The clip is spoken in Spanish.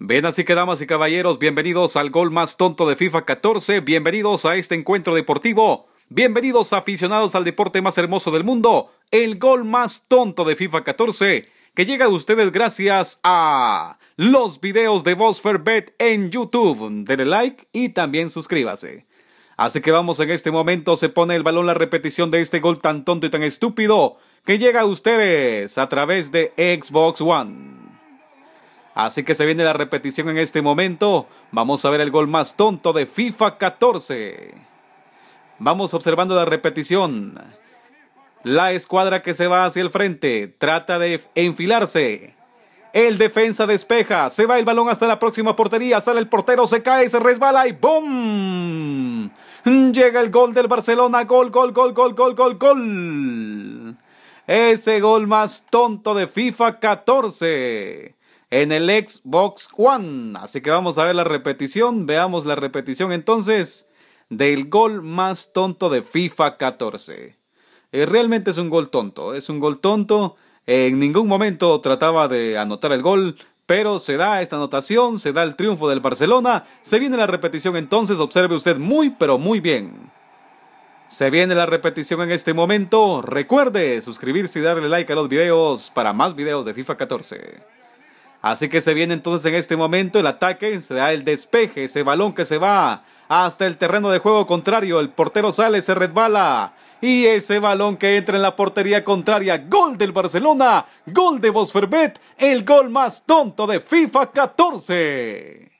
Bien, así que damas y caballeros, bienvenidos al gol más tonto de FIFA 14, bienvenidos a este encuentro deportivo, bienvenidos aficionados al deporte más hermoso del mundo, el gol más tonto de FIFA 14, que llega a ustedes gracias a los videos de Bet en YouTube. Denle like y también suscríbase. Así que vamos en este momento, se pone el balón la repetición de este gol tan tonto y tan estúpido que llega a ustedes a través de Xbox One. Así que se viene la repetición en este momento. Vamos a ver el gol más tonto de FIFA 14. Vamos observando la repetición. La escuadra que se va hacia el frente trata de enfilarse. El defensa despeja, se va el balón hasta la próxima portería, sale el portero, se cae, se resbala y ¡boom! Llega el gol del Barcelona, gol, gol, gol, gol, gol, gol, gol. Ese gol más tonto de FIFA 14 en el Xbox One. Así que vamos a ver la repetición, veamos la repetición entonces del gol más tonto de FIFA 14. Eh, realmente es un gol tonto, es un gol tonto. En ningún momento trataba de anotar el gol, pero se da esta anotación, se da el triunfo del Barcelona. Se viene la repetición entonces, observe usted muy, pero muy bien. Se viene la repetición en este momento. Recuerde suscribirse y darle like a los videos para más videos de FIFA 14. Así que se viene entonces en este momento el ataque, se da el despeje, ese balón que se va hasta el terreno de juego contrario, el portero sale, se redbala. y ese balón que entra en la portería contraria, gol del Barcelona, gol de Bosferbet, el gol más tonto de FIFA 14.